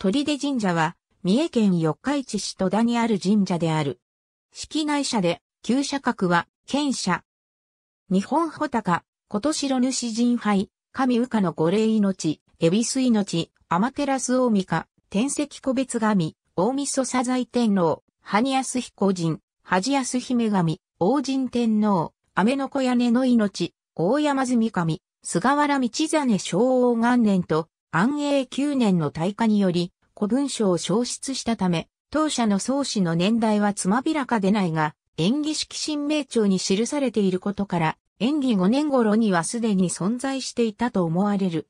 鳥出神社は、三重県四日市市戸田にある神社である。式内社で、旧社格は、県社。日本穂高、年城主神杯、神羽歌の御霊命、恵比寿命、天照大神、天石個別神、大味噌サ天皇、羽安彦神、恥安姫神、王神天皇、雨の小屋根の命、大山住神、菅原道真昭王元年と、安永9年の大火により古文書を消失したため、当社の創始の年代はつまびらかでないが、演技式新名帳に記されていることから、演技5年頃にはすでに存在していたと思われる。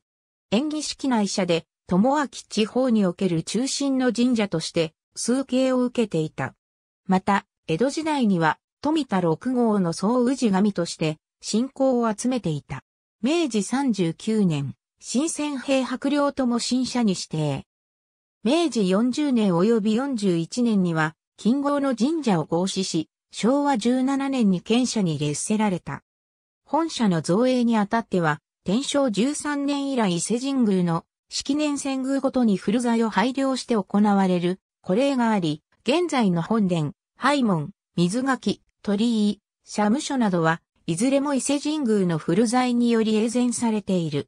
演技式内社で、友明地方における中心の神社として、数敬を受けていた。また、江戸時代には、富田六号の総氏神として、信仰を集めていた。明治39年、新鮮兵白領とも新社に指定。明治40年及び41年には、金剛の神社を合祀し、昭和17年に県社に列せられた。本社の造営にあたっては、天正13年以来伊勢神宮の式年遷宮ごとに古材を配慮して行われる、これがあり、現在の本殿、廃門、水垣、鳥居、社務所などは、いずれも伊勢神宮の古材により永前されている。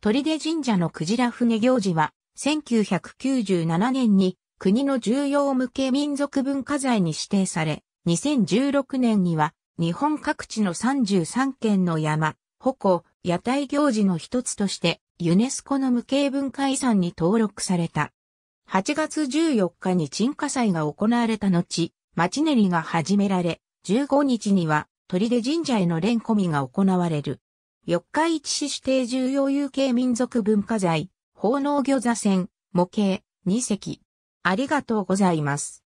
鳥出神社のクジラ船行事は、1997年に国の重要無形民族文化財に指定され、2016年には日本各地の33県の山、鉾、屋台行事の一つとしてユネスコの無形文化遺産に登録された。8月14日に鎮火祭が行われた後、町練りが始められ、15日には鳥出神社への連込みが行われる。四日市市指定重要有形民族文化財、奉納魚座船、模型、二隻。ありがとうございます。